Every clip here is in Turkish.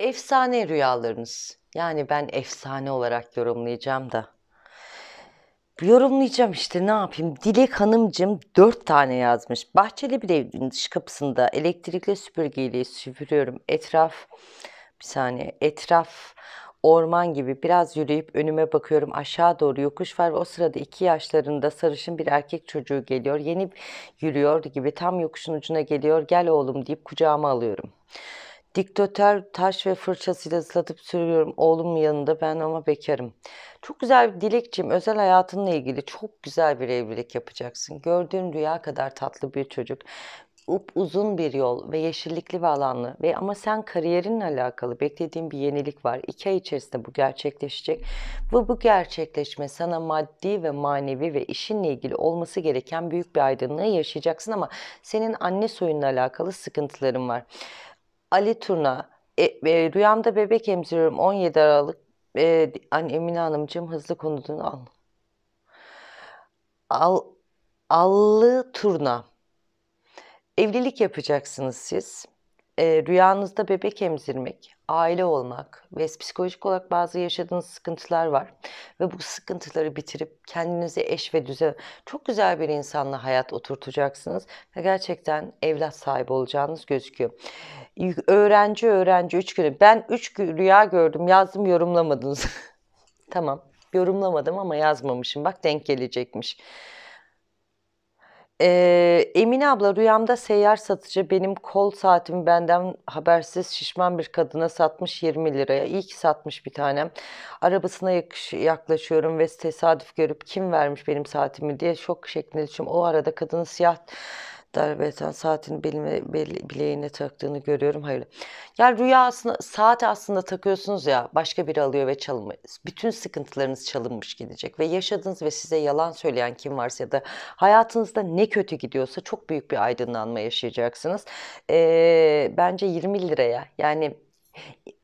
efsane rüyalarınız. Yani ben efsane olarak yorumlayacağım da. Yorumlayacağım işte ne yapayım. Dilek Hanımcım dört tane yazmış. Bahçeli bir evin dış kapısında elektrikli süpürgeyle süpürüyorum. Etraf bir saniye etraf orman gibi biraz yürüyüp önüme bakıyorum aşağı doğru yokuş var ve o sırada iki yaşlarında sarışın bir erkek çocuğu geliyor yeni yürüyor gibi tam yokuşun ucuna geliyor gel oğlum deyip kucağıma alıyorum.'' Diktatör taş ve fırçasıyla ıslatıp sürüyorum oğlum yanında ben ama bekarım. Çok güzel bir dilekçim özel hayatınla ilgili çok güzel bir evlilik yapacaksın. Gördüğün rüya kadar tatlı bir çocuk. Up uzun bir yol ve yeşillikli ve alanlı ve ama sen kariyerinle alakalı beklediğin bir yenilik var. İki ay içerisinde bu gerçekleşecek ve bu gerçekleşme sana maddi ve manevi ve işinle ilgili olması gereken büyük bir aydınlığı yaşayacaksın ama senin anne soyunla alakalı sıkıntıların var. Ali Turna. E, e, rüyamda bebek emziriyorum 17 Aralık. E, hani Emine Hanımcığım hızlı konudunu al. Al Allı Turna. Evlilik yapacaksınız siz e, rüyanızda bebek emzirmek, aile olmak ve psikolojik olarak bazı yaşadığınız sıkıntılar var. Ve bu sıkıntıları bitirip kendinizi eş ve düzen çok güzel bir insanla hayat oturtacaksınız. Ve gerçekten evlat sahibi olacağınız gözüküyor. Öğrenci öğrenci 3 günü. Ben 3 rüya gördüm yazdım yorumlamadınız. tamam yorumlamadım ama yazmamışım. Bak denk gelecekmiş. Ee, Emine abla rüyamda seyyar satıcı benim kol saatimi benden habersiz şişman bir kadına satmış 20 liraya. İyi ki satmış bir tanem. Arabasına yakış- yaklaşıyorum ve tesadüf görüp kim vermiş benim saatimi diye şok şeklinde düşüyorum. O arada kadının siyah darbeten saatini bilme, bileğine taktığını görüyorum. Hayır. Yani rüya aslında saati aslında takıyorsunuz ya başka biri alıyor ve çalınmış. Bütün sıkıntılarınız çalınmış gidecek ve yaşadığınız ve size yalan söyleyen kim varsa ya da hayatınızda ne kötü gidiyorsa çok büyük bir aydınlanma yaşayacaksınız. Ee, bence 20 liraya yani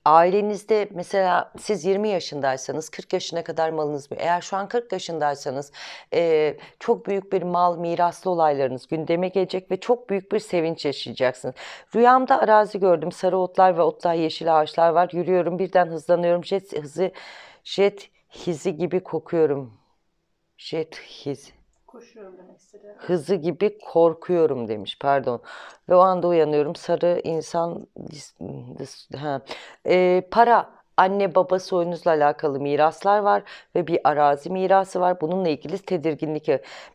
ailenizde mesela siz 20 yaşındaysanız 40 yaşına kadar malınız mı? Eğer şu an 40 yaşındaysanız e, çok büyük bir mal miraslı olaylarınız gündeme gelecek ve çok büyük bir sevinç yaşayacaksınız. Rüyamda arazi gördüm. Sarı otlar ve otlar yeşil ağaçlar var. Yürüyorum birden hızlanıyorum. Jet hızı jet hizi gibi kokuyorum. Jet hizi. Koşuyorum demek istedi. Hızı gibi korkuyorum demiş. Pardon. Ve o anda uyanıyorum. Sarı insan ha. E, para anne baba soyunuzla alakalı miraslar var ve bir arazi mirası var. Bununla ilgili tedirginlik.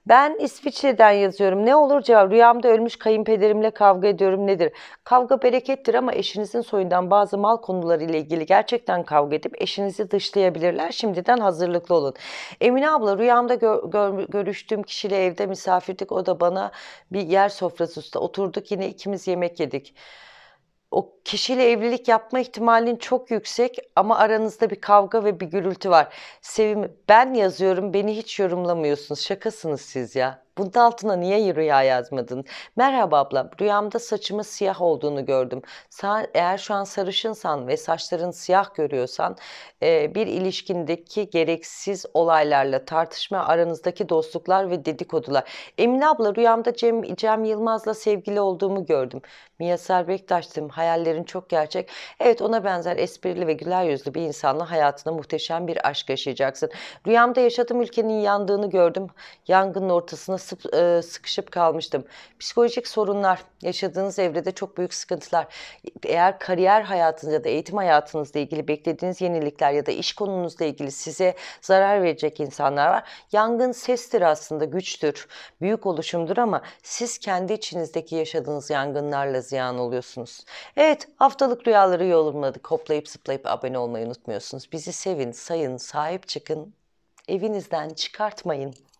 Ben İsviçre'den yazıyorum. Ne olur cevap? Rüyamda ölmüş kayınpederimle kavga ediyorum nedir? Kavga berekettir ama eşinizin soyundan bazı mal konuları ile ilgili gerçekten kavga edip eşinizi dışlayabilirler. Şimdiden hazırlıklı olun. Emine abla rüyamda gör, gör, görüştüğüm kişiyle evde misafirdik. O da bana bir yer sofrası üstü oturduk. Yine ikimiz yemek yedik o kişiyle evlilik yapma ihtimalin çok yüksek ama aranızda bir kavga ve bir gürültü var. Sevim ben yazıyorum beni hiç yorumlamıyorsunuz. Şakasınız siz ya. Bunun altına niye rüya yazmadın? Merhaba abla, rüyamda saçımı siyah olduğunu gördüm. Sa eğer şu an sarışınsan ve saçların siyah görüyorsan e, bir ilişkindeki gereksiz olaylarla tartışma aranızdaki dostluklar ve dedikodular. Emine abla rüyamda Cem, Cem Yılmaz'la sevgili olduğumu gördüm. Mia Serbek'taştım. hayallerin çok gerçek. Evet ona benzer esprili ve güler yüzlü bir insanla hayatında muhteşem bir aşk yaşayacaksın. Rüyamda yaşadığım ülkenin yandığını gördüm. Yangının ortasına sıp, e, sıkışıp kalmıştım. Psikolojik sorunlar, yaşadığınız evrede çok büyük sıkıntılar. Eğer kariyer hayatınızda da eğitim hayatınızla ilgili beklediğiniz yenilikler ya da iş konunuzla ilgili size zarar verecek insanlar var. Yangın sestir aslında, güçtür, büyük oluşumdur ama siz kendi içinizdeki yaşadığınız yangınlarla ziyan oluyorsunuz. Evet, haftalık rüyaları yorumladık. Hoplayıp zıplayıp abone olmayı unutmuyorsunuz. Bizi sevin, sayın, sahip çıkın. Evinizden çıkartmayın.